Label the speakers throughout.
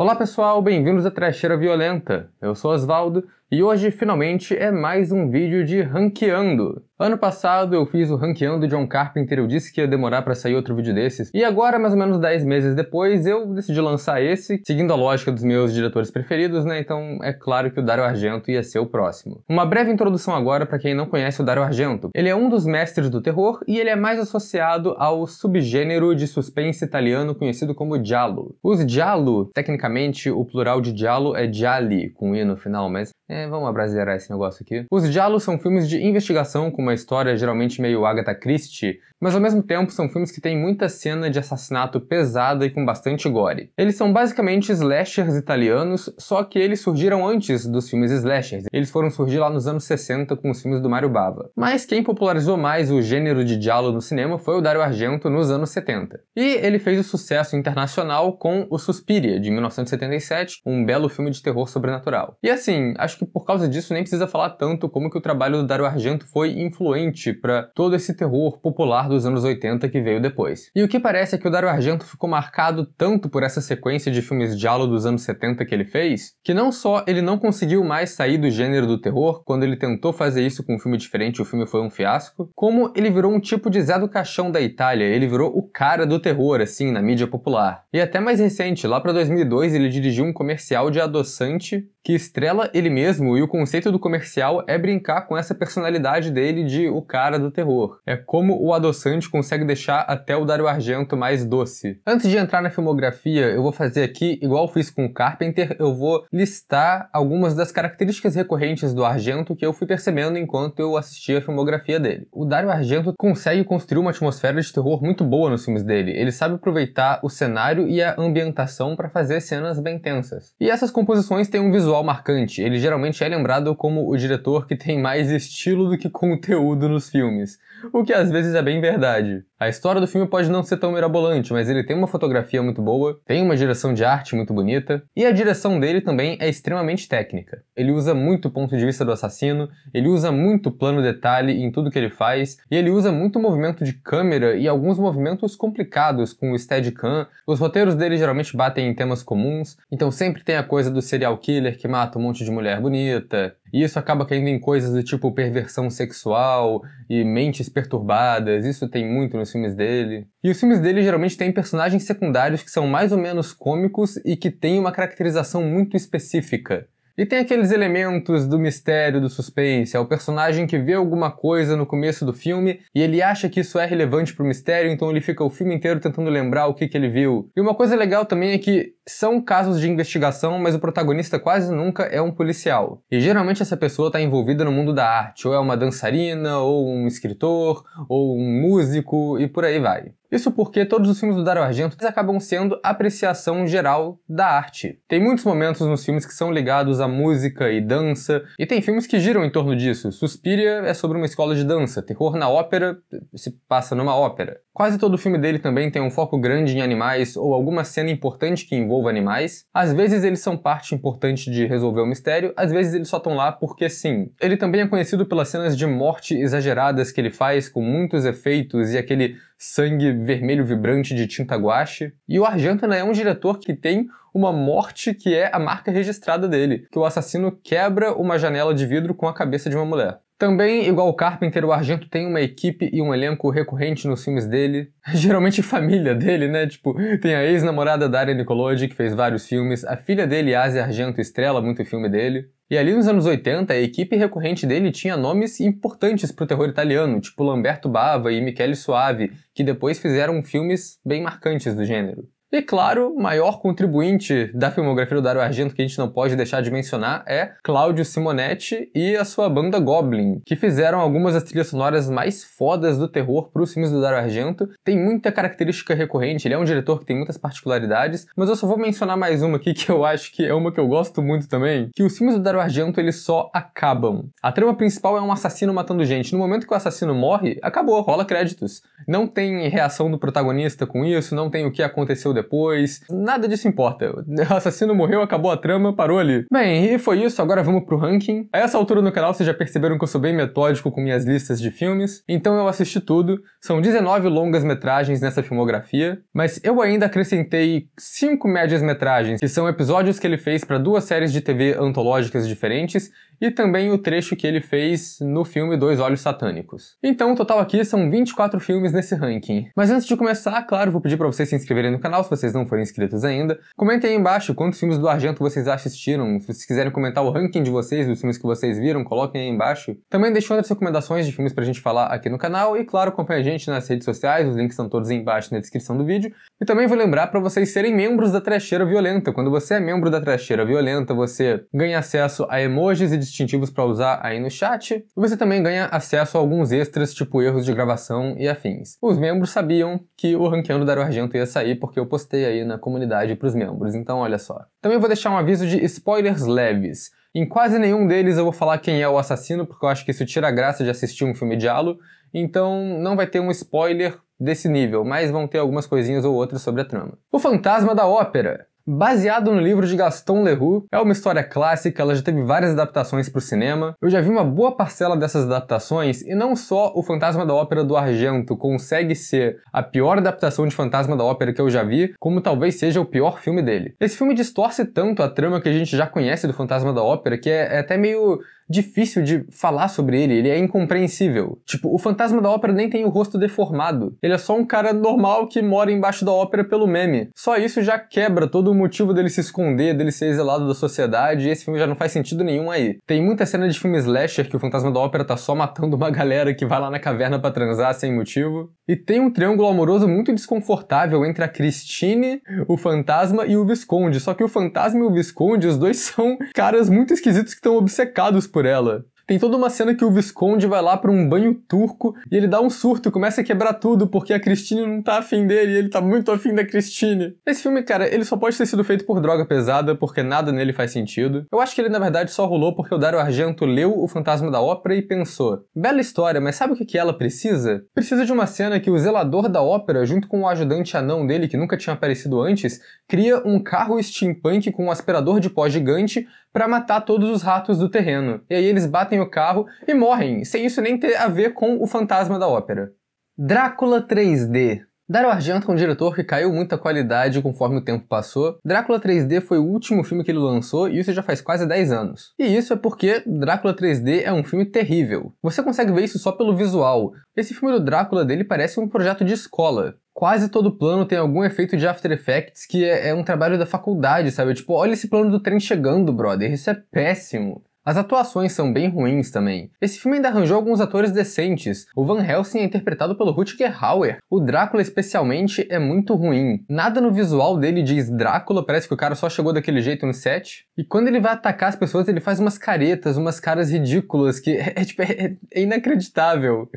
Speaker 1: Olá pessoal, bem-vindos à Trecheira Violenta. Eu sou Oswaldo e hoje, finalmente, é mais um vídeo de ranqueando. Ano passado eu fiz o ranqueando de John Carpenter, eu disse que ia demorar para sair outro vídeo desses. E agora, mais ou menos 10 meses depois, eu decidi lançar esse, seguindo a lógica dos meus diretores preferidos, né? Então é claro que o Dario Argento ia ser o próximo. Uma breve introdução agora para quem não conhece o Dario Argento. Ele é um dos mestres do terror e ele é mais associado ao subgênero de suspense italiano conhecido como giallo. Os giallo, tecnicamente o plural de giallo é gialli com i no final, mas é, vamos abrasileirar esse negócio aqui. Os diálogos são filmes de investigação com uma história geralmente meio Agatha Christie, mas ao mesmo tempo são filmes que têm muita cena de assassinato pesada e com bastante gore. Eles são basicamente slashers italianos, só que eles surgiram antes dos filmes slashers. Eles foram surgir lá nos anos 60 com os filmes do Mario Bava. Mas quem popularizou mais o gênero de diálogo no cinema foi o Dario Argento nos anos 70. E ele fez o sucesso internacional com O Suspiria, de 1977, um belo filme de terror sobrenatural. E assim, acho que por causa disso nem precisa falar tanto como que o trabalho do Dario Argento foi influente para todo esse terror popular dos anos 80 que veio depois. E o que parece é que o Dario Argento ficou marcado tanto por essa sequência de filmes giallo dos anos 70 que ele fez, que não só ele não conseguiu mais sair do gênero do terror quando ele tentou fazer isso com um filme diferente, o filme foi um fiasco, como ele virou um tipo de Zé do Caixão da Itália, ele virou o cara do terror assim na mídia popular. E até mais recente, lá para 2002, ele dirigiu um comercial de adoçante que estrela ele mesmo e o conceito do comercial é brincar com essa personalidade dele de o cara do terror. É como o adoçante consegue deixar até o Dario Argento mais doce. Antes de entrar na filmografia, eu vou fazer aqui, igual fiz com o Carpenter, eu vou listar algumas das características recorrentes do Argento que eu fui percebendo enquanto eu assistia a filmografia dele. O Dario Argento consegue construir uma atmosfera de terror muito boa nos filmes dele. Ele sabe aproveitar o cenário e a ambientação para fazer cenas bem tensas. E essas composições têm um visual visual marcante, ele geralmente é lembrado como o diretor que tem mais estilo do que conteúdo nos filmes, o que às vezes é bem verdade. A história do filme pode não ser tão mirabolante, mas ele tem uma fotografia muito boa, tem uma direção de arte muito bonita, e a direção dele também é extremamente técnica. Ele usa muito o ponto de vista do assassino, ele usa muito plano detalhe em tudo que ele faz, e ele usa muito movimento de câmera e alguns movimentos complicados com o Steadicam. Os roteiros dele geralmente batem em temas comuns, então sempre tem a coisa do serial killer que mata um monte de mulher bonita, e isso acaba caindo em coisas do tipo perversão sexual e mentes perturbadas, isso tem muito nos filmes dele. E os filmes dele geralmente têm personagens secundários que são mais ou menos cômicos e que têm uma caracterização muito específica. E tem aqueles elementos do mistério, do suspense, é o personagem que vê alguma coisa no começo do filme e ele acha que isso é relevante pro mistério, então ele fica o filme inteiro tentando lembrar o que, que ele viu. E uma coisa legal também é que são casos de investigação, mas o protagonista quase nunca é um policial. E geralmente essa pessoa está envolvida no mundo da arte, ou é uma dançarina, ou um escritor, ou um músico e por aí vai. Isso porque todos os filmes do Dario Argento acabam sendo apreciação geral da arte. Tem muitos momentos nos filmes que são ligados à música e dança, e tem filmes que giram em torno disso. Suspiria é sobre uma escola de dança, Terror na Ópera se passa numa ópera. Quase todo filme dele também tem um foco grande em animais ou alguma cena importante que envolva animais. Às vezes eles são parte importante de resolver o mistério, às vezes eles só estão lá porque sim. Ele também é conhecido pelas cenas de morte exageradas que ele faz com muitos efeitos e aquele sangue vermelho vibrante de tinta guache. E o Argento é um diretor que tem uma morte que é a marca registrada dele, que o assassino quebra uma janela de vidro com a cabeça de uma mulher. Também, igual o Carpenter, o Argento tem uma equipe e um elenco recorrente nos filmes dele. Geralmente família dele, né? Tipo, tem a ex-namorada Daria Nicolodi, que fez vários filmes. A filha dele, Asia Argento, estrela muito filme dele. E ali nos anos 80, a equipe recorrente dele tinha nomes importantes para o terror italiano, tipo Lamberto Bava e Michele Suave, que depois fizeram filmes bem marcantes do gênero. E claro, o maior contribuinte da filmografia do Dario Argento que a gente não pode deixar de mencionar é Cláudio Simonetti e a sua banda Goblin, que fizeram algumas das trilhas sonoras mais fodas do terror para os filmes do Dario Argento. Tem muita característica recorrente, ele é um diretor que tem muitas particularidades, mas eu só vou mencionar mais uma aqui que eu acho que é uma que eu gosto muito também, que os filmes do Dario Argento eles só acabam. A trama principal é um assassino matando gente. No momento que o assassino morre, acabou, rola créditos. Não tem reação do protagonista com isso, não tem o que aconteceu depois depois. Nada disso importa. O assassino morreu, acabou a trama, parou ali. Bem, e foi isso, agora vamos pro ranking. A essa altura no canal vocês já perceberam que eu sou bem metódico com minhas listas de filmes, então eu assisti tudo. São 19 longas metragens nessa filmografia, mas eu ainda acrescentei 5 médias metragens, que são episódios que ele fez para duas séries de TV antológicas diferentes e também o trecho que ele fez no filme Dois Olhos Satânicos. Então, o total aqui são 24 filmes nesse ranking. Mas antes de começar, claro, vou pedir para vocês se inscreverem no canal se vocês não forem inscritos ainda. Comentem aí embaixo quantos filmes do Argento vocês assistiram. Se vocês quiserem comentar o ranking de vocês, dos filmes que vocês viram, coloquem aí embaixo. Também deixem outras recomendações de filmes pra gente falar aqui no canal e, claro, acompanhe a gente nas redes sociais, os links estão todos aí embaixo na descrição do vídeo. E também vou lembrar para vocês serem membros da Trecheira Violenta. Quando você é membro da Trecheira Violenta, você ganha acesso a emojis e distintivos para usar aí no chat, você também ganha acesso a alguns extras, tipo erros de gravação e afins. Os membros sabiam que o Ranqueando Dario Argento ia sair, porque eu postei aí na comunidade para os membros, então olha só. Também vou deixar um aviso de spoilers leves. Em quase nenhum deles eu vou falar quem é o assassino, porque eu acho que isso tira a graça de assistir um filme de halo, então não vai ter um spoiler desse nível, mas vão ter algumas coisinhas ou outras sobre a trama. O Fantasma da Ópera baseado no livro de Gaston Leroux. É uma história clássica, ela já teve várias adaptações para o cinema. Eu já vi uma boa parcela dessas adaptações e não só o Fantasma da Ópera do Argento consegue ser a pior adaptação de Fantasma da Ópera que eu já vi, como talvez seja o pior filme dele. Esse filme distorce tanto a trama que a gente já conhece do Fantasma da Ópera que é, é até meio difícil de falar sobre ele, ele é incompreensível. Tipo, o fantasma da ópera nem tem o rosto deformado. Ele é só um cara normal que mora embaixo da ópera pelo meme. Só isso já quebra todo o motivo dele se esconder, dele ser exilado da sociedade, e esse filme já não faz sentido nenhum aí. Tem muita cena de filme slasher que o fantasma da ópera tá só matando uma galera que vai lá na caverna para transar sem motivo. E tem um triângulo amoroso muito desconfortável entre a Christine, o fantasma e o Visconde. Só que o fantasma e o Visconde, os dois são caras muito esquisitos que estão obcecados por por ela. Tem toda uma cena que o Visconde vai lá para um banho turco e ele dá um surto, começa a quebrar tudo porque a Christine não tá afim dele e ele tá muito afim da Christine. Esse filme, cara, ele só pode ter sido feito por droga pesada porque nada nele faz sentido. Eu acho que ele na verdade só rolou porque o Dario Argento leu O Fantasma da Ópera e pensou: bela história, mas sabe o que, que ela precisa? Precisa de uma cena que o zelador da ópera, junto com o ajudante anão dele que nunca tinha aparecido antes, cria um carro steampunk com um aspirador de pó gigante para matar todos os ratos do terreno. E aí eles batem o carro e morrem, sem isso nem ter a ver com o fantasma da ópera. Drácula 3D Dario Argento é um diretor que caiu muita qualidade conforme o tempo passou. Drácula 3D foi o último filme que ele lançou e isso já faz quase 10 anos. E isso é porque Drácula 3D é um filme terrível. Você consegue ver isso só pelo visual. Esse filme do Drácula dele parece um projeto de escola quase todo plano tem algum efeito de After Effects que é, é um trabalho da faculdade, sabe? Tipo, olha esse plano do trem chegando, brother. Isso é péssimo. As atuações são bem ruins também. Esse filme ainda arranjou alguns atores decentes. O Van Helsing é interpretado pelo Rutger Hauer. O Drácula, especialmente, é muito ruim. Nada no visual dele diz Drácula, parece que o cara só chegou daquele jeito no set. E quando ele vai atacar as pessoas, ele faz umas caretas, umas caras ridículas, que é, tipo, é, é, é inacreditável.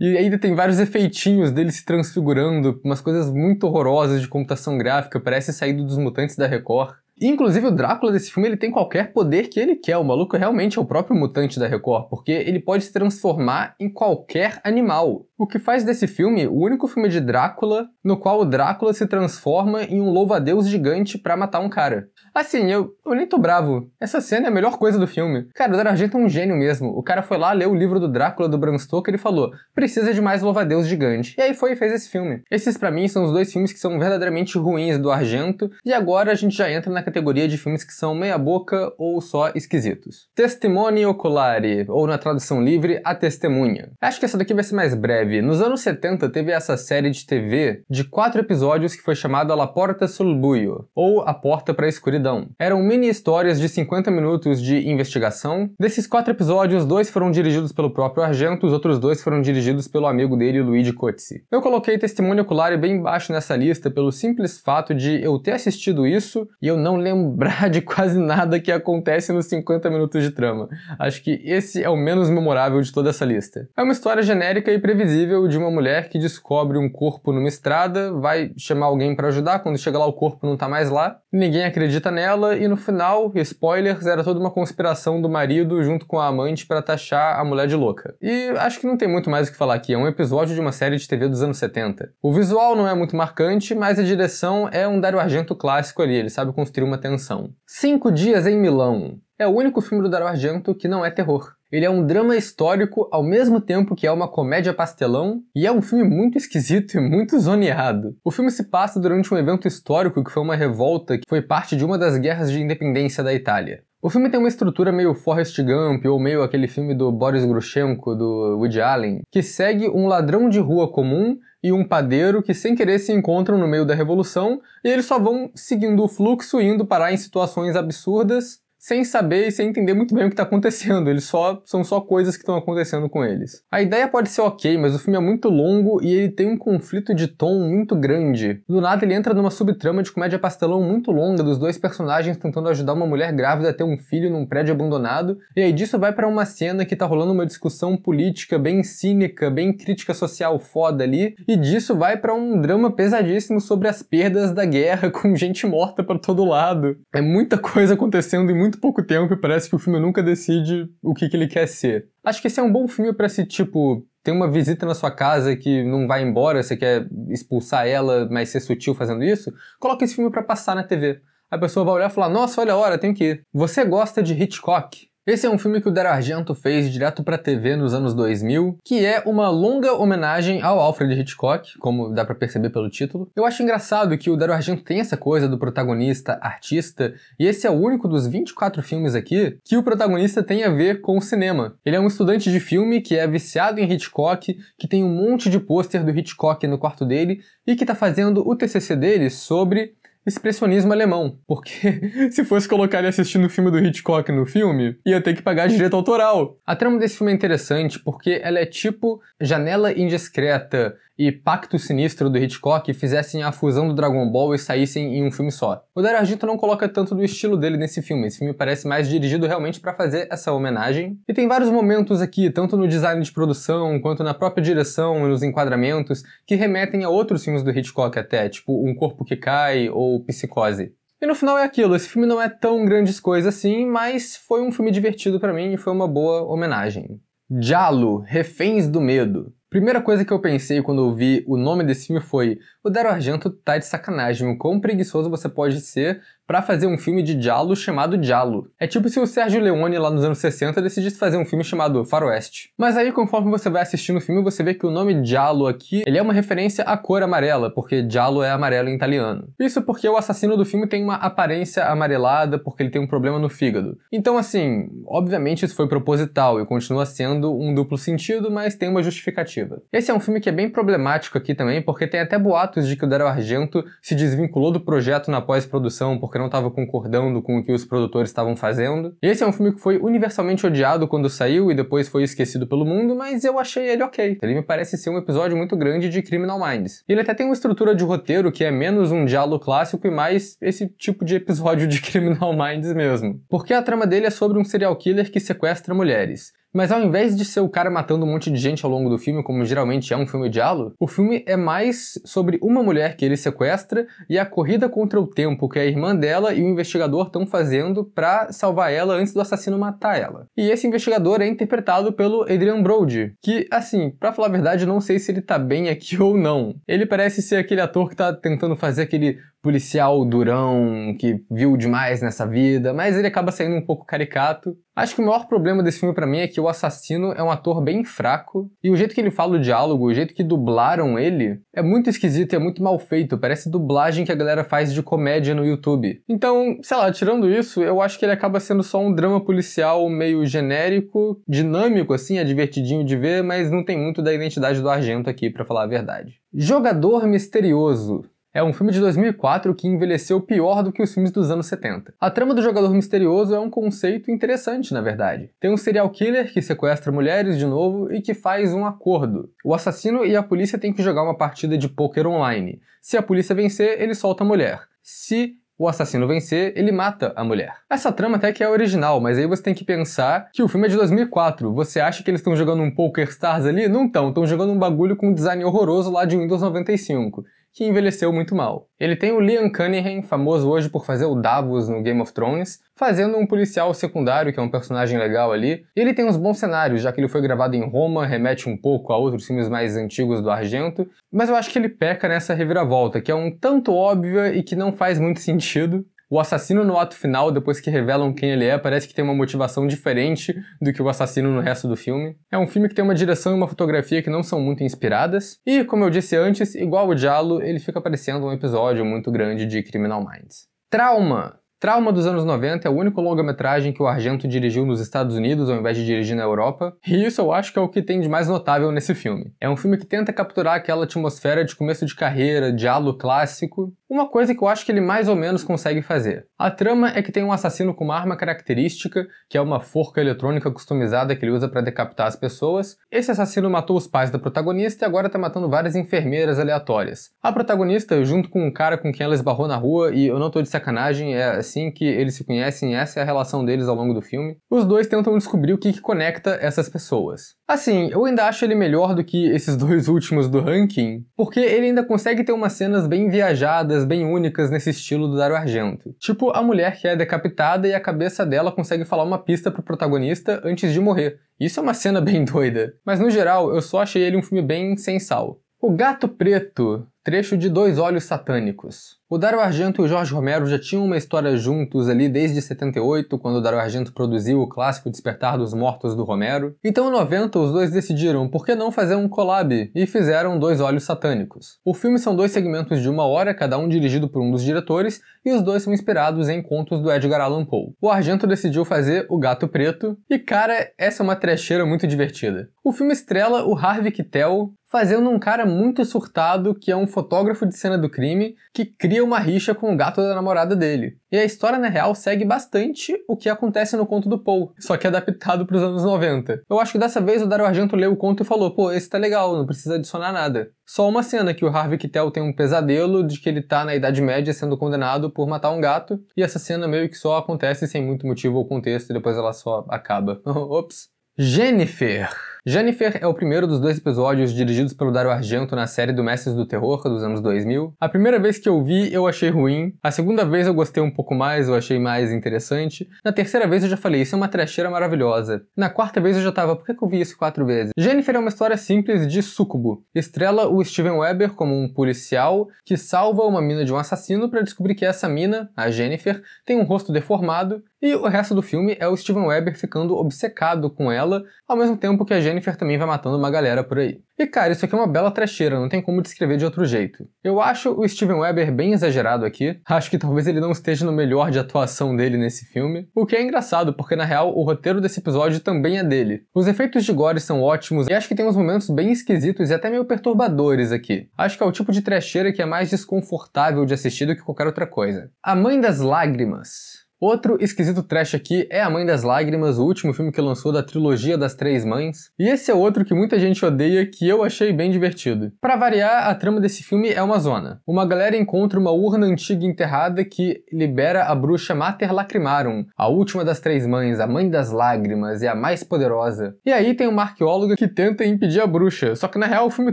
Speaker 1: E ainda tem vários efeitinhos dele se transfigurando, umas coisas muito horrorosas de computação gráfica, parece saído dos mutantes da Record. Inclusive, o Drácula desse filme ele tem qualquer poder que ele quer. O maluco realmente é o próprio mutante da Record, porque ele pode se transformar em qualquer animal. O que faz desse filme o único filme de Drácula no qual o Drácula se transforma em um louvadeus a deus gigante para matar um cara. Assim, eu, eu nem tô bravo. Essa cena é a melhor coisa do filme. Cara, o Daragento é um gênio mesmo. O cara foi lá, leu o livro do Drácula do Bram Stoker e falou: precisa de mais louvadeus a deus gigante. E aí foi e fez esse filme. Esses para mim são os dois filmes que são verdadeiramente ruins do Argento, e agora a gente já entra na categoria de filmes que são meia-boca ou só esquisitos. Testemunho Oculare, ou na tradução livre, A Testemunha. Acho que essa daqui vai ser mais breve. Nos anos 70 teve essa série de TV de quatro episódios que foi chamada La Porta sul Buio, ou A Porta para a Escuridão. Eram mini histórias de 50 minutos de investigação. Desses quatro episódios, dois foram dirigidos pelo próprio Argento, os outros dois foram dirigidos pelo amigo dele, Luigi Cozzi. Eu coloquei Testemunho Oculare bem baixo nessa lista pelo simples fato de eu ter assistido isso e eu não lembrar de quase nada que acontece nos 50 minutos de trama. Acho que esse é o menos memorável de toda essa lista. É uma história genérica e previsível de uma mulher que descobre um corpo numa estrada, vai chamar alguém para ajudar, quando chega lá o corpo não tá mais lá, ninguém acredita nela e no final, spoilers, era toda uma conspiração do marido junto com a amante para taxar a mulher de louca. E acho que não tem muito mais o que falar aqui, é um episódio de uma série de TV dos anos 70. O visual não é muito marcante, mas a direção é um Dario Argento clássico ali, ele sabe construir uma tensão. Cinco Dias em Milão é o único filme do Dario Argento que não é terror. Ele é um drama histórico ao mesmo tempo que é uma comédia pastelão e é um filme muito esquisito e muito zoneado. O filme se passa durante um evento histórico que foi uma revolta que foi parte de uma das guerras de independência da Itália. O filme tem uma estrutura meio Forrest Gump ou meio aquele filme do Boris Grushenko, do Woody Allen, que segue um ladrão de rua comum e um padeiro que sem querer se encontram no meio da revolução e eles só vão seguindo o fluxo indo parar em situações absurdas sem saber e sem entender muito bem o que está acontecendo, eles só são só coisas que estão acontecendo com eles. A ideia pode ser ok, mas o filme é muito longo e ele tem um conflito de tom muito grande. Do nada ele entra numa subtrama de comédia pastelão muito longa dos dois personagens tentando ajudar uma mulher grávida a ter um filho num prédio abandonado, e aí disso vai para uma cena que tá rolando uma discussão política bem cínica, bem crítica social foda ali, e disso vai para um drama pesadíssimo sobre as perdas da guerra com gente morta para todo lado. É muita coisa acontecendo e muito muito pouco tempo e parece que o filme nunca decide o que, que ele quer ser. Acho que esse é um bom filme para se, tipo, tem uma visita na sua casa que não vai embora, você quer expulsar ela, mas ser sutil fazendo isso, coloca esse filme para passar na TV. A pessoa vai olhar e falar: Nossa, olha a hora, tenho que ir. Você gosta de Hitchcock? Esse é um filme que o Dario Argento fez direto para TV nos anos 2000, que é uma longa homenagem ao Alfred Hitchcock, como dá para perceber pelo título. Eu acho engraçado que o Dario Argento tem essa coisa do protagonista artista, e esse é o único dos 24 filmes aqui que o protagonista tem a ver com o cinema. Ele é um estudante de filme que é viciado em Hitchcock, que tem um monte de pôster do Hitchcock no quarto dele e que tá fazendo o TCC dele sobre expressionismo alemão, porque se fosse colocar ele assistindo o filme do Hitchcock no filme, ia ter que pagar direito autoral. A trama desse filme é interessante porque ela é tipo janela indiscreta, e Pacto Sinistro do Hitchcock fizessem a fusão do Dragon Ball e saíssem em um filme só. O Dario Argento não coloca tanto do estilo dele nesse filme, esse filme parece mais dirigido realmente para fazer essa homenagem. E tem vários momentos aqui, tanto no design de produção, quanto na própria direção e nos enquadramentos, que remetem a outros filmes do Hitchcock até, tipo Um Corpo que Cai ou Psicose. E no final é aquilo, esse filme não é tão grandes coisas assim, mas foi um filme divertido para mim e foi uma boa homenagem. Jalo, Reféns do Medo. Primeira coisa que eu pensei quando eu vi o nome desse filme foi: o Dario Argento tá de sacanagem, o quão preguiçoso você pode ser para fazer um filme de Diallo chamado Diallo. É tipo se o Sérgio Leone lá nos anos 60 decidisse fazer um filme chamado Faroeste. Mas aí conforme você vai assistindo o filme, você vê que o nome Diallo aqui, ele é uma referência à cor amarela, porque Diallo é amarelo em italiano. Isso porque o assassino do filme tem uma aparência amarelada porque ele tem um problema no fígado. Então assim, obviamente isso foi proposital e continua sendo um duplo sentido, mas tem uma justificativa. Esse é um filme que é bem problemático aqui também, porque tem até boatos de que o Dario Argento se desvinculou do projeto na pós-produção porque não estava concordando com o que os produtores estavam fazendo. E esse é um filme que foi universalmente odiado quando saiu e depois foi esquecido pelo mundo, mas eu achei ele ok. Ele me parece ser um episódio muito grande de Criminal Minds. E ele até tem uma estrutura de roteiro que é menos um diálogo clássico e mais esse tipo de episódio de Criminal Minds mesmo. Porque a trama dele é sobre um serial killer que sequestra mulheres. Mas ao invés de ser o cara matando um monte de gente ao longo do filme, como geralmente é um filme de halo, o filme é mais sobre uma mulher que ele sequestra e a corrida contra o tempo que a irmã dela e o investigador estão fazendo para salvar ela antes do assassino matar ela. E esse investigador é interpretado pelo Adrian Brody, que, assim, para falar a verdade, não sei se ele tá bem aqui ou não. Ele parece ser aquele ator que tá tentando fazer aquele policial durão que viu demais nessa vida, mas ele acaba saindo um pouco caricato Acho que o maior problema desse filme para mim é que o assassino é um ator bem fraco e o jeito que ele fala o diálogo, o jeito que dublaram ele, é muito esquisito e é muito mal feito, parece dublagem que a galera faz de comédia no YouTube. Então, sei lá, tirando isso, eu acho que ele acaba sendo só um drama policial meio genérico, dinâmico assim, é divertidinho de ver, mas não tem muito da identidade do Argento aqui, para falar a verdade. Jogador misterioso. É um filme de 2004 que envelheceu pior do que os filmes dos anos 70. A trama do jogador misterioso é um conceito interessante, na verdade. Tem um serial killer que sequestra mulheres de novo e que faz um acordo. O assassino e a polícia têm que jogar uma partida de poker online. Se a polícia vencer, ele solta a mulher. Se o assassino vencer, ele mata a mulher. Essa trama até que é original, mas aí você tem que pensar que o filme é de 2004. Você acha que eles estão jogando um Poker Stars ali? Não estão, estão jogando um bagulho com um design horroroso lá de Windows 95 que envelheceu muito mal. Ele tem o Liam Cunningham, famoso hoje por fazer o Davos no Game of Thrones, fazendo um policial secundário, que é um personagem legal ali. E ele tem uns bons cenários, já que ele foi gravado em Roma, remete um pouco a outros filmes mais antigos do Argento, mas eu acho que ele peca nessa reviravolta, que é um tanto óbvia e que não faz muito sentido, o assassino no ato final, depois que revelam quem ele é, parece que tem uma motivação diferente do que o assassino no resto do filme. É um filme que tem uma direção e uma fotografia que não são muito inspiradas. E, como eu disse antes, igual o Diallo, ele fica parecendo um episódio muito grande de Criminal Minds. Trauma! Trauma dos anos 90 é o único longa-metragem que o Argento dirigiu nos Estados Unidos ao invés de dirigir na Europa, e isso eu acho que é o que tem de mais notável nesse filme. É um filme que tenta capturar aquela atmosfera de começo de carreira, diálogo clássico, uma coisa que eu acho que ele mais ou menos consegue fazer. A trama é que tem um assassino com uma arma característica, que é uma forca eletrônica customizada que ele usa para decapitar as pessoas. Esse assassino matou os pais da protagonista e agora tá matando várias enfermeiras aleatórias. A protagonista, junto com um cara com quem ela esbarrou na rua, e eu não tô de sacanagem, é assim que eles se conhecem, essa é a relação deles ao longo do filme. Os dois tentam descobrir o que, que conecta essas pessoas. Assim, eu ainda acho ele melhor do que esses dois últimos do ranking, porque ele ainda consegue ter umas cenas bem viajadas, bem únicas nesse estilo do Dario Argento. Tipo a mulher que é decapitada e a cabeça dela consegue falar uma pista pro protagonista antes de morrer. Isso é uma cena bem doida. Mas no geral, eu só achei ele um filme bem sem sal. O Gato Preto trecho de Dois Olhos Satânicos. O Dario Argento e o Jorge Romero já tinham uma história juntos ali desde 78, quando o Dario Argento produziu o clássico Despertar dos Mortos do Romero. Então em 90 os dois decidiram por que não fazer um collab e fizeram Dois Olhos Satânicos. O filme são dois segmentos de uma hora, cada um dirigido por um dos diretores, e os dois são inspirados em contos do Edgar Allan Poe. O Argento decidiu fazer O Gato Preto, e cara, essa é uma trecheira muito divertida. O filme estrela o Harvey Keitel, fazendo um cara muito surtado que é um fotógrafo de cena do crime que cria uma rixa com o gato da namorada dele. E a história na real segue bastante o que acontece no conto do Paul, só que adaptado para os anos 90. Eu acho que dessa vez o Dario Argento leu o conto e falou: pô, esse tá legal, não precisa adicionar nada. Só uma cena que o Harvey Keitel tem um pesadelo de que ele tá na Idade Média sendo condenado por matar um gato, e essa cena meio que só acontece sem muito motivo ou contexto e depois ela só acaba. Ops. Jennifer. Jennifer é o primeiro dos dois episódios dirigidos pelo Dario Argento na série do Mestres do Terror dos anos 2000. A primeira vez que eu vi, eu achei ruim. A segunda vez eu gostei um pouco mais, eu achei mais interessante. Na terceira vez eu já falei, isso é uma trecheira maravilhosa. Na quarta vez eu já tava, por que, que eu vi isso quatro vezes? Jennifer é uma história simples de sucubo. Estrela o Steven Weber como um policial que salva uma mina de um assassino para descobrir que essa mina, a Jennifer, tem um rosto deformado e o resto do filme é o Steven Weber ficando obcecado com ela, ao mesmo tempo que a Jennifer também vai matando uma galera por aí. E cara, isso aqui é uma bela trecheira, não tem como descrever de outro jeito. Eu acho o Steven Weber bem exagerado aqui, acho que talvez ele não esteja no melhor de atuação dele nesse filme, o que é engraçado, porque na real o roteiro desse episódio também é dele. Os efeitos de gore são ótimos e acho que tem uns momentos bem esquisitos e até meio perturbadores aqui. Acho que é o tipo de trecheira que é mais desconfortável de assistir do que qualquer outra coisa. A Mãe das Lágrimas Outro esquisito trash aqui é A Mãe das Lágrimas, o último filme que lançou da trilogia das Três Mães. E esse é outro que muita gente odeia, que eu achei bem divertido. Para variar, a trama desse filme é uma zona. Uma galera encontra uma urna antiga enterrada que libera a bruxa Mater Lacrimarum, a última das Três Mães, a Mãe das Lágrimas e a mais poderosa. E aí tem uma arqueóloga que tenta impedir a bruxa, só que na real o filme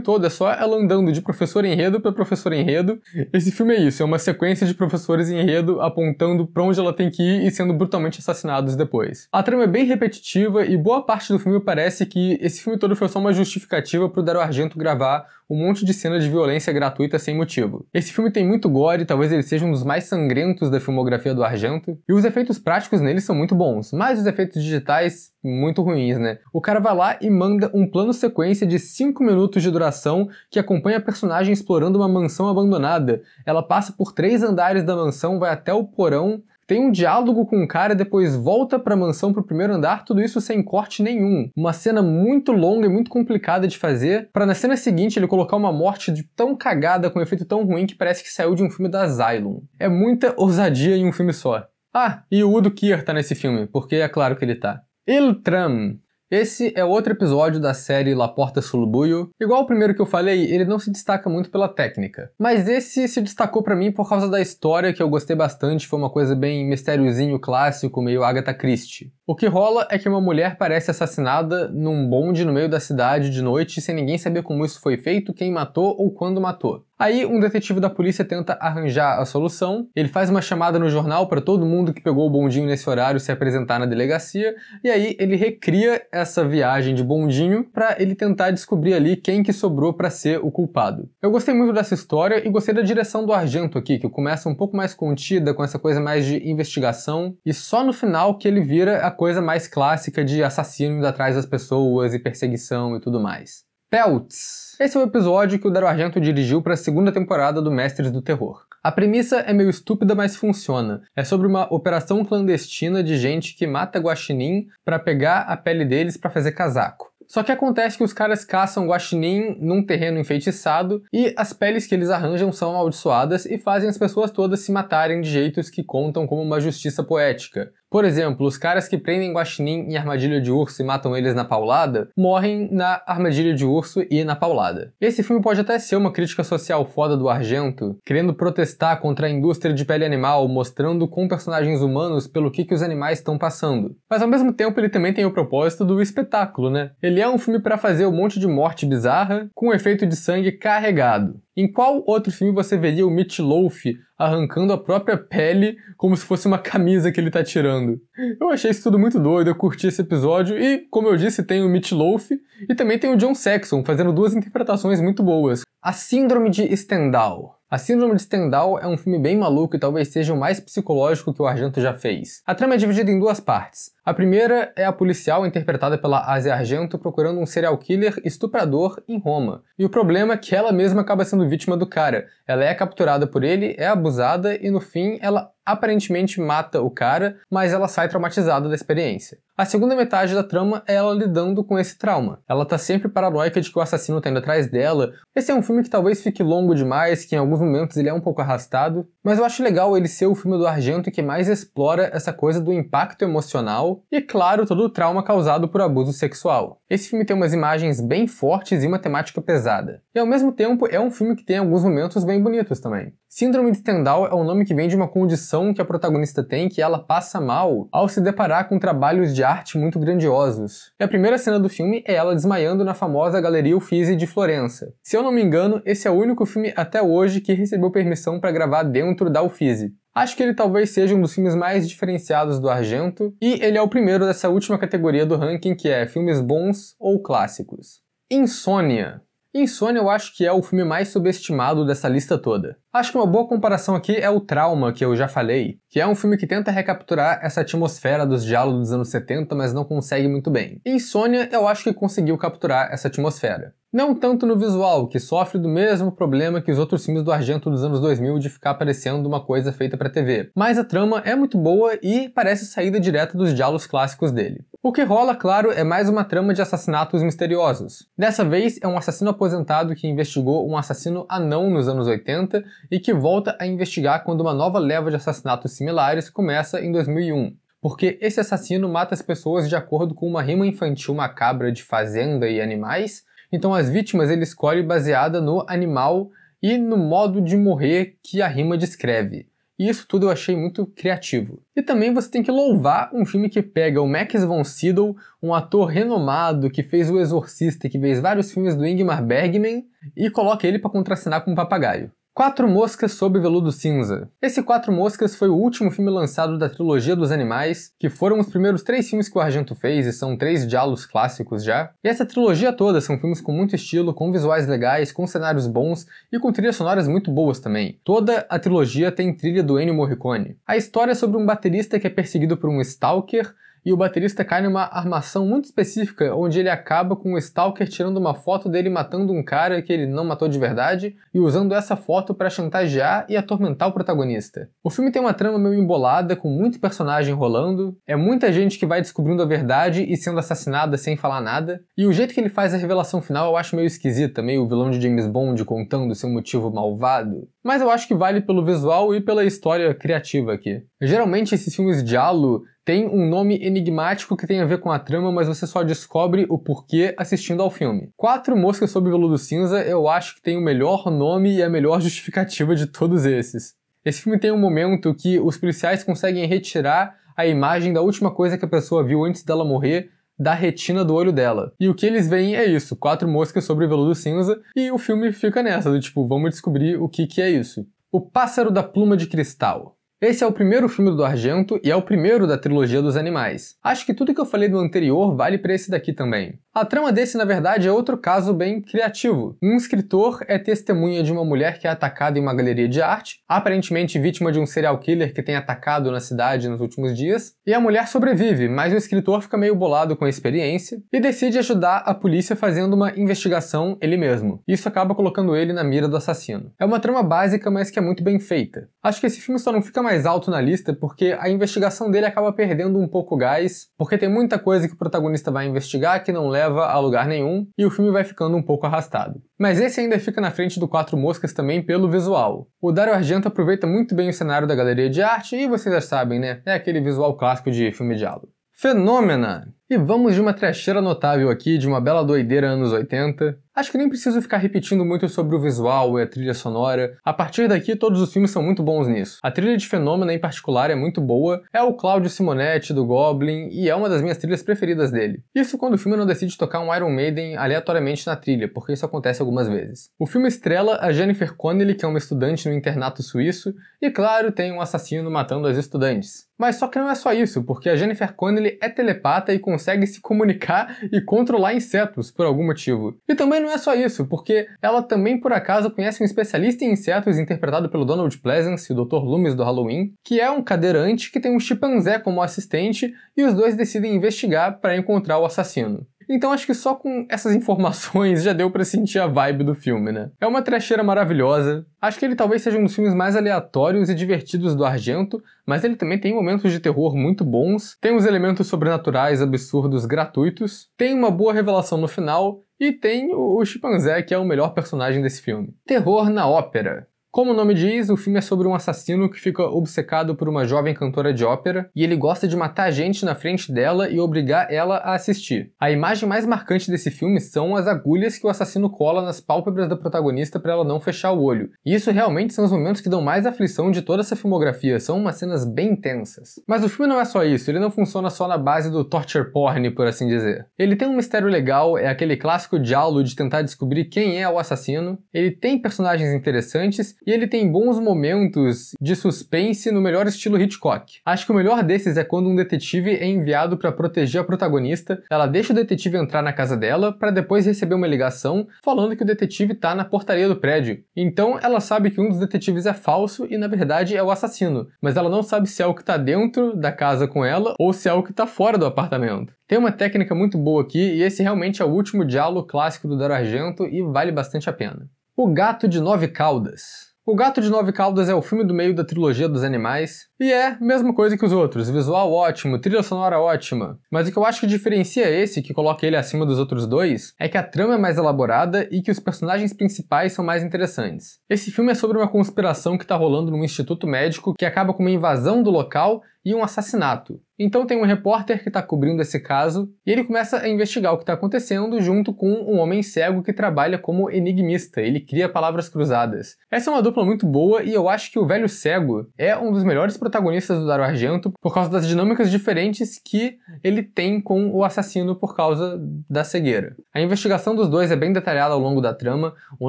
Speaker 1: todo é só ela andando de professor enredo para professor enredo. Esse filme é isso, é uma sequência de professores enredo apontando pra onde ela tem que aqui e sendo brutalmente assassinados depois. A trama é bem repetitiva e boa parte do filme parece que esse filme todo foi só uma justificativa para o Dario Argento gravar um monte de cena de violência gratuita sem motivo. Esse filme tem muito gore, talvez ele seja um dos mais sangrentos da filmografia do Argento, e os efeitos práticos nele são muito bons, mas os efeitos digitais muito ruins, né? O cara vai lá e manda um plano sequência de 5 minutos de duração que acompanha a personagem explorando uma mansão abandonada. Ela passa por três andares da mansão, vai até o porão tem um diálogo com o cara e depois volta pra mansão pro primeiro andar, tudo isso sem corte nenhum. Uma cena muito longa e muito complicada de fazer, para na cena seguinte ele colocar uma morte de tão cagada, com um efeito tão ruim que parece que saiu de um filme da Zylon. É muita ousadia em um filme só. Ah, e o Udo Kier tá nesse filme, porque é claro que ele tá. Il Tram, esse é outro episódio da série La Porta Sulubuyo. Igual o primeiro que eu falei, ele não se destaca muito pela técnica, mas esse se destacou para mim por causa da história que eu gostei bastante, foi uma coisa bem mistériozinho clássico, meio Agatha Christie. O que rola é que uma mulher parece assassinada num bonde no meio da cidade de noite, sem ninguém saber como isso foi feito, quem matou ou quando matou. Aí um detetive da polícia tenta arranjar a solução. Ele faz uma chamada no jornal para todo mundo que pegou o bondinho nesse horário se apresentar na delegacia, e aí ele recria essa viagem de bondinho para ele tentar descobrir ali quem que sobrou para ser o culpado. Eu gostei muito dessa história e gostei da direção do Argento aqui, que começa um pouco mais contida com essa coisa mais de investigação e só no final que ele vira a coisa mais clássica de assassino indo atrás das pessoas e perseguição e tudo mais. Pelts. Esse é o episódio que o Dario Argento dirigiu para a segunda temporada do Mestres do Terror. A premissa é meio estúpida, mas funciona. É sobre uma operação clandestina de gente que mata guaxinim para pegar a pele deles para fazer casaco. Só que acontece que os caras caçam guaxinim num terreno enfeitiçado e as peles que eles arranjam são amaldiçoadas e fazem as pessoas todas se matarem de jeitos que contam como uma justiça poética. Por exemplo, os caras que prendem guaxinim em armadilha de urso e matam eles na paulada, morrem na armadilha de urso e na paulada. Esse filme pode até ser uma crítica social foda do Argento, querendo protestar contra a indústria de pele animal, mostrando com personagens humanos pelo que, que os animais estão passando. Mas ao mesmo tempo ele também tem o propósito do espetáculo, né? Ele ele é um filme para fazer um monte de morte bizarra, com um efeito de sangue carregado. Em qual outro filme você veria o Mitch Loaf arrancando a própria pele como se fosse uma camisa que ele tá tirando? Eu achei isso tudo muito doido, eu curti esse episódio e, como eu disse, tem o Mitch Loaf e também tem o John Saxon fazendo duas interpretações muito boas. A Síndrome de Stendhal. A Síndrome de Stendhal é um filme bem maluco e talvez seja o mais psicológico que o Argento já fez. A trama é dividida em duas partes. A primeira é a policial interpretada pela Asia Argento procurando um serial killer estuprador em Roma. E o problema é que ela mesma acaba sendo vítima do cara. Ela é capturada por ele, é abusada e no fim ela aparentemente mata o cara, mas ela sai traumatizada da experiência. A segunda metade da trama é ela lidando com esse trauma. Ela tá sempre paranoica de que o assassino tá indo atrás dela. Esse é um filme que talvez fique longo demais, que em alguns momentos ele é um pouco arrastado, mas eu acho legal ele ser o filme do Argento que mais explora essa coisa do impacto emocional e, claro, todo o trauma causado por abuso sexual. Esse filme tem umas imagens bem fortes e uma temática pesada. E ao mesmo tempo é um filme que tem alguns momentos bem bonitos também. Síndrome de Stendhal é um nome que vem de uma condição que a protagonista tem que ela passa mal ao se deparar com trabalhos de arte muito grandiosos. E a primeira cena do filme é ela desmaiando na famosa Galeria Uffizi de Florença. Se eu não me engano, esse é o único filme até hoje que recebeu permissão para gravar dentro da Uffizi. Acho que ele talvez seja um dos filmes mais diferenciados do Argento, e ele é o primeiro dessa última categoria do ranking que é filmes bons ou clássicos. Insônia. Insônia eu acho que é o filme mais subestimado dessa lista toda. Acho que uma boa comparação aqui é o Trauma, que eu já falei, que é um filme que tenta recapturar essa atmosfera dos diálogos dos anos 70, mas não consegue muito bem. E Insônia, eu acho que conseguiu capturar essa atmosfera. Não tanto no visual, que sofre do mesmo problema que os outros filmes do Argento dos anos 2000 de ficar parecendo uma coisa feita para TV, mas a trama é muito boa e parece saída direta dos diálogos clássicos dele. O que rola, claro, é mais uma trama de assassinatos misteriosos. Dessa vez é um assassino aposentado que investigou um assassino anão nos anos 80 e que volta a investigar quando uma nova leva de assassinatos similares começa em 2001. Porque esse assassino mata as pessoas de acordo com uma rima infantil macabra de fazenda e animais, então as vítimas ele escolhe baseada no animal e no modo de morrer que a rima descreve. E isso tudo eu achei muito criativo. E também você tem que louvar um filme que pega o Max von Sydow, um ator renomado que fez O Exorcista e que fez vários filmes do Ingmar Bergman, e coloca ele para contracenar com um papagaio. Quatro Moscas sobre Veludo Cinza. Esse Quatro Moscas foi o último filme lançado da trilogia dos animais, que foram os primeiros três filmes que o Argento fez e são três diálogos clássicos já. E essa trilogia toda são filmes com muito estilo, com visuais legais, com cenários bons e com trilhas sonoras muito boas também. Toda a trilogia tem trilha do Ennio Morricone. A história é sobre um baterista que é perseguido por um stalker e o baterista cai numa armação muito específica, onde ele acaba com o Stalker tirando uma foto dele matando um cara que ele não matou de verdade e usando essa foto para chantagear e atormentar o protagonista. O filme tem uma trama meio embolada, com muito personagem rolando, é muita gente que vai descobrindo a verdade e sendo assassinada sem falar nada, e o jeito que ele faz a revelação final eu acho meio esquisita, meio o vilão de James Bond contando seu motivo malvado. Mas eu acho que vale pelo visual e pela história criativa aqui. Geralmente esses filmes de halo tem um nome enigmático que tem a ver com a trama, mas você só descobre o porquê assistindo ao filme. Quatro Moscas sobre Veludo Cinza eu acho que tem o melhor nome e a melhor justificativa de todos esses. Esse filme tem um momento que os policiais conseguem retirar a imagem da última coisa que a pessoa viu antes dela morrer da retina do olho dela. E o que eles veem é isso, quatro moscas sobre veludo cinza, e o filme fica nessa, do tipo, vamos descobrir o que que é isso. O Pássaro da Pluma de Cristal. Esse é o primeiro filme do Argento e é o primeiro da trilogia dos animais. Acho que tudo que eu falei do anterior vale para esse daqui também. A trama desse, na verdade, é outro caso bem criativo. Um escritor é testemunha de uma mulher que é atacada em uma galeria de arte, aparentemente vítima de um serial killer que tem atacado na cidade nos últimos dias, e a mulher sobrevive, mas o escritor fica meio bolado com a experiência e decide ajudar a polícia fazendo uma investigação ele mesmo. Isso acaba colocando ele na mira do assassino. É uma trama básica, mas que é muito bem feita. Acho que esse filme só não fica mais alto na lista porque a investigação dele acaba perdendo um pouco o gás, porque tem muita coisa que o protagonista vai investigar que não leva leva a lugar nenhum e o filme vai ficando um pouco arrastado. Mas esse ainda fica na frente do Quatro Moscas também pelo visual. O Dario Argento aproveita muito bem o cenário da galeria de arte e vocês já sabem, né? É aquele visual clássico de filme de diálogo. Fenômena e vamos de uma trecheira notável aqui, de uma bela doideira anos 80. Acho que nem preciso ficar repetindo muito sobre o visual e a trilha sonora. A partir daqui, todos os filmes são muito bons nisso. A trilha de Fenômeno, em particular, é muito boa. É o Claudio Simonetti, do Goblin, e é uma das minhas trilhas preferidas dele. Isso quando o filme não decide tocar um Iron Maiden aleatoriamente na trilha, porque isso acontece algumas vezes. O filme estrela a Jennifer Connelly, que é uma estudante no internato suíço, e claro, tem um assassino matando as estudantes. Mas só que não é só isso, porque a Jennifer Connelly é telepata e com consegue se comunicar e controlar insetos por algum motivo. E também não é só isso, porque ela também por acaso conhece um especialista em insetos interpretado pelo Donald Pleasance, o Dr. Loomis do Halloween, que é um cadeirante que tem um chimpanzé como assistente e os dois decidem investigar para encontrar o assassino. Então acho que só com essas informações já deu para sentir a vibe do filme, né? É uma trecheira maravilhosa. Acho que ele talvez seja um dos filmes mais aleatórios e divertidos do Argento, mas ele também tem momentos de terror muito bons, tem os elementos sobrenaturais absurdos gratuitos, tem uma boa revelação no final e tem o chimpanzé, que é o melhor personagem desse filme. Terror na ópera. Como o nome diz, o filme é sobre um assassino que fica obcecado por uma jovem cantora de ópera e ele gosta de matar gente na frente dela e obrigar ela a assistir. A imagem mais marcante desse filme são as agulhas que o assassino cola nas pálpebras da protagonista para ela não fechar o olho. E isso realmente são os momentos que dão mais aflição de toda essa filmografia, são umas cenas bem intensas. Mas o filme não é só isso, ele não funciona só na base do torture porn, por assim dizer. Ele tem um mistério legal, é aquele clássico diálogo de tentar descobrir quem é o assassino, ele tem personagens interessantes e ele tem bons momentos de suspense no melhor estilo Hitchcock. Acho que o melhor desses é quando um detetive é enviado para proteger a protagonista, ela deixa o detetive entrar na casa dela para depois receber uma ligação falando que o detetive está na portaria do prédio. Então ela sabe que um dos detetives é falso e na verdade é o assassino, mas ela não sabe se é o que está dentro da casa com ela ou se é o que está fora do apartamento. Tem uma técnica muito boa aqui e esse realmente é o último diálogo clássico do Dario Argento e vale bastante a pena. O gato de nove caudas. O Gato de Nove Caudas é o filme do meio da trilogia dos animais e é mesma coisa que os outros, visual ótimo, trilha sonora ótima. Mas o que eu acho que diferencia esse, que coloca ele acima dos outros dois, é que a trama é mais elaborada e que os personagens principais são mais interessantes. Esse filme é sobre uma conspiração que está rolando num instituto médico que acaba com uma invasão do local e um assassinato. Então tem um repórter que está cobrindo esse caso e ele começa a investigar o que está acontecendo junto com um homem cego que trabalha como enigmista. Ele cria palavras cruzadas. Essa é uma dupla muito boa e eu acho que o velho cego é um dos melhores protagonistas do Dario Argento por causa das dinâmicas diferentes que ele tem com o assassino por causa da cegueira. A investigação dos dois é bem detalhada ao longo da trama. O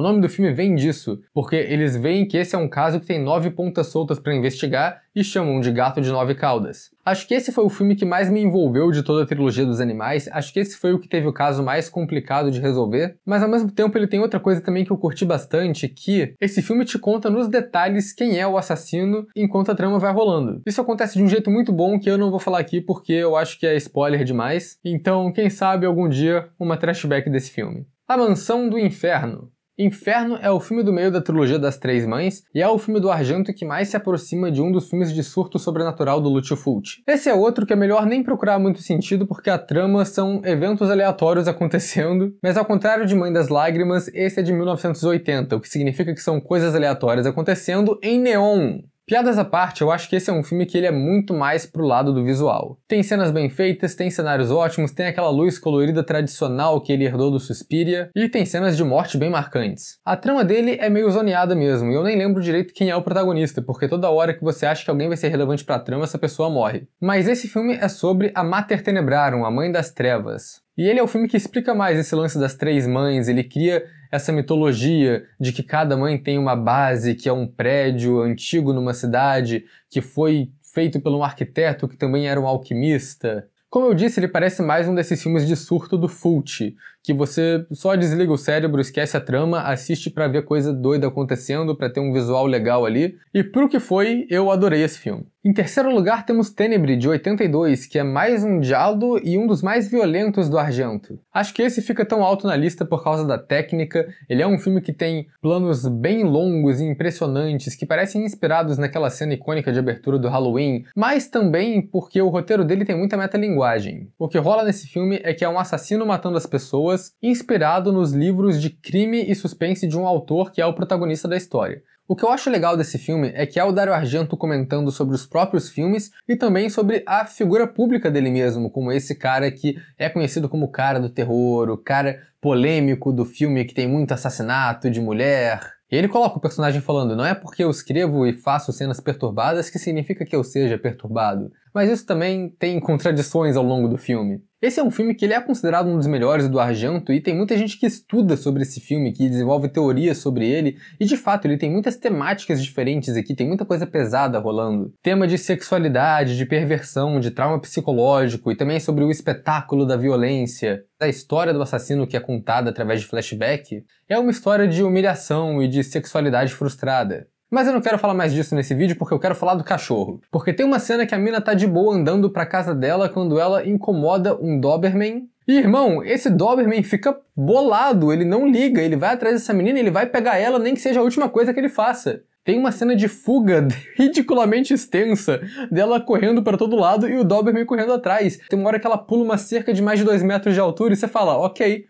Speaker 1: nome do filme vem disso, porque eles veem que esse é um caso que tem nove pontas soltas para investigar e chamam de Gato de Nove Caudas. Acho que esse foi o filme que mais me envolveu de toda a trilogia dos animais, acho que esse foi o que teve o caso mais complicado de resolver, mas ao mesmo tempo ele tem outra coisa também que eu curti bastante, que esse filme te conta nos detalhes quem é o assassino enquanto a trama vai rolando. Isso acontece de um jeito muito bom que eu não vou falar aqui porque eu acho que é spoiler demais, então quem sabe algum dia uma trashback desse filme. A Mansão do Inferno, Inferno é o filme do meio da trilogia das Três Mães e é o filme do Argento que mais se aproxima de um dos filmes de surto sobrenatural do Lucio Fulci. Esse é outro que é melhor nem procurar muito sentido porque a trama são eventos aleatórios acontecendo, mas ao contrário de Mãe das Lágrimas, esse é de 1980, o que significa que são coisas aleatórias acontecendo em neon. Piadas à parte, eu acho que esse é um filme que ele é muito mais pro lado do visual. Tem cenas bem feitas, tem cenários ótimos, tem aquela luz colorida tradicional que ele herdou do Suspiria, e tem cenas de morte bem marcantes. A trama dele é meio zoneada mesmo, e eu nem lembro direito quem é o protagonista, porque toda hora que você acha que alguém vai ser relevante pra trama, essa pessoa morre. Mas esse filme é sobre a Mater Tenebrarum, a Mãe das Trevas. E ele é o filme que explica mais esse lance das três mães, ele cria essa mitologia de que cada mãe tem uma base, que é um prédio antigo numa cidade, que foi feito por um arquiteto que também era um alquimista. Como eu disse, ele parece mais um desses filmes de surto do Fulci, que você só desliga o cérebro, esquece a trama, assiste para ver coisa doida acontecendo, para ter um visual legal ali. E pro que foi, eu adorei esse filme. Em terceiro lugar temos Tenebre, de 82, que é mais um diálogo e um dos mais violentos do Argento. Acho que esse fica tão alto na lista por causa da técnica, ele é um filme que tem planos bem longos e impressionantes, que parecem inspirados naquela cena icônica de abertura do Halloween, mas também porque o roteiro dele tem muita metalinguagem. O que rola nesse filme é que é um assassino matando as pessoas, pessoas, inspirado nos livros de crime e suspense de um autor que é o protagonista da história. O que eu acho legal desse filme é que é o Dario Argento comentando sobre os próprios filmes e também sobre a figura pública dele mesmo, como esse cara que é conhecido como o cara do terror, o cara polêmico do filme que tem muito assassinato de mulher. E ele coloca o personagem falando: não é porque eu escrevo e faço cenas perturbadas que significa que eu seja perturbado mas isso também tem contradições ao longo do filme. Esse é um filme que ele é considerado um dos melhores do Argento e tem muita gente que estuda sobre esse filme, que desenvolve teorias sobre ele, e de fato ele tem muitas temáticas diferentes aqui, tem muita coisa pesada rolando. Tema de sexualidade, de perversão, de trauma psicológico e também sobre o espetáculo da violência. A história do assassino que é contada através de flashback é uma história de humilhação e de sexualidade frustrada. Mas eu não quero falar mais disso nesse vídeo porque eu quero falar do cachorro. Porque tem uma cena que a mina tá de boa andando pra casa dela quando ela incomoda um Doberman. E, irmão, esse Doberman fica bolado, ele não liga, ele vai atrás dessa menina, ele vai pegar ela, nem que seja a última coisa que ele faça. Tem uma cena de fuga ridiculamente extensa dela correndo para todo lado e o Doberman correndo atrás. Tem uma hora que ela pula uma cerca de mais de 2 metros de altura e você fala, ok,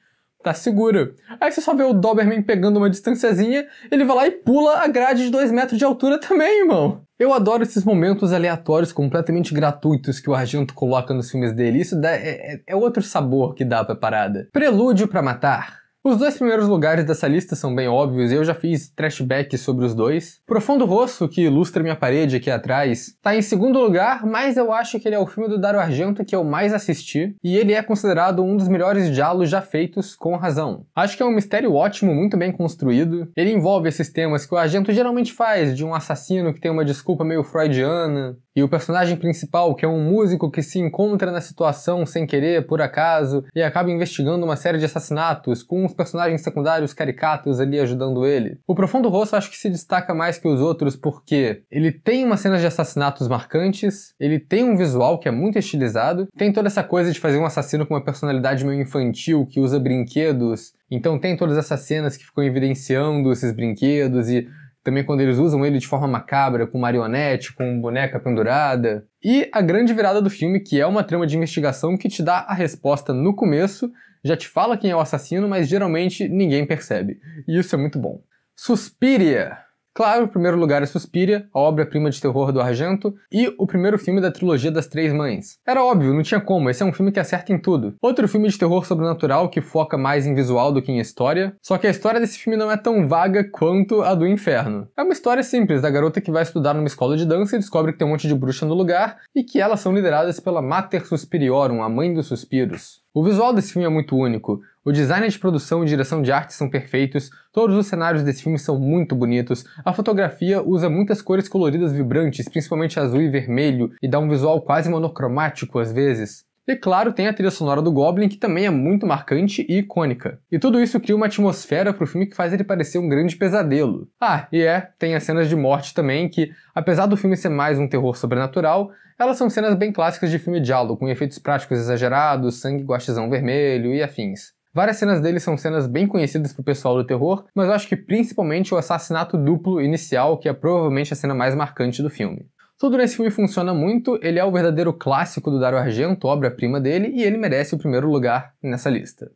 Speaker 1: tá segura. Aí você só vê o Doberman pegando uma distanciazinha, ele vai lá e pula a grade de 2 metros de altura também, irmão. Eu adoro esses momentos aleatórios, completamente gratuitos que o Argento coloca nos filmes dele. Isso dá, é, é, é outro sabor que dá pra parada. Prelúdio para Matar. Os dois primeiros lugares dessa lista são bem óbvios e eu já fiz trashback sobre os dois. Profundo Rosso, que ilustra minha parede aqui atrás, está em segundo lugar, mas eu acho que ele é o filme do Dario Argento que eu mais assisti e ele é considerado um dos melhores diálogos já feitos com razão. Acho que é um mistério ótimo, muito bem construído. Ele envolve esses temas que o Argento geralmente faz, de um assassino que tem uma desculpa meio freudiana, e o personagem principal, que é um músico que se encontra na situação sem querer, por acaso, e acaba investigando uma série de assassinatos, com os personagens secundários caricatos ali ajudando ele. O Profundo Rosso acho que se destaca mais que os outros porque ele tem uma cenas de assassinatos marcantes, ele tem um visual que é muito estilizado, tem toda essa coisa de fazer um assassino com uma personalidade meio infantil, que usa brinquedos, então tem todas essas cenas que ficam evidenciando esses brinquedos e também quando eles usam ele de forma macabra, com marionete, com boneca pendurada. E a grande virada do filme, que é uma trama de investigação que te dá a resposta no começo, já te fala quem é o assassino, mas geralmente ninguém percebe. E isso é muito bom. Suspiria! Claro, o primeiro lugar é Suspiria, a obra-prima de terror do Argento, e o primeiro filme da trilogia das Três Mães. Era óbvio, não tinha como, esse é um filme que acerta em tudo. Outro filme de terror sobrenatural que foca mais em visual do que em história, só que a história desse filme não é tão vaga quanto a do Inferno. É uma história simples da garota que vai estudar numa escola de dança e descobre que tem um monte de bruxa no lugar e que elas são lideradas pela Mater Suspiriorum, a mãe dos suspiros. O visual desse filme é muito único. O design de produção e direção de arte são perfeitos, todos os cenários desse filme são muito bonitos, a fotografia usa muitas cores coloridas vibrantes, principalmente azul e vermelho, e dá um visual quase monocromático às vezes. E claro, tem a trilha sonora do Goblin, que também é muito marcante e icônica. E tudo isso cria uma atmosfera pro filme que faz ele parecer um grande pesadelo. Ah, e é, tem as cenas de morte também, que, apesar do filme ser mais um terror sobrenatural, elas são cenas bem clássicas de filme de diálogo, com efeitos práticos exagerados, sangue guaxizão vermelho e afins. Várias cenas dele são cenas bem conhecidas pro pessoal do terror, mas eu acho que principalmente o assassinato duplo inicial, que é provavelmente a cena mais marcante do filme. Tudo nesse filme funciona muito, ele é o verdadeiro clássico do Dario Argento, obra-prima dele, e ele merece o primeiro lugar nessa lista.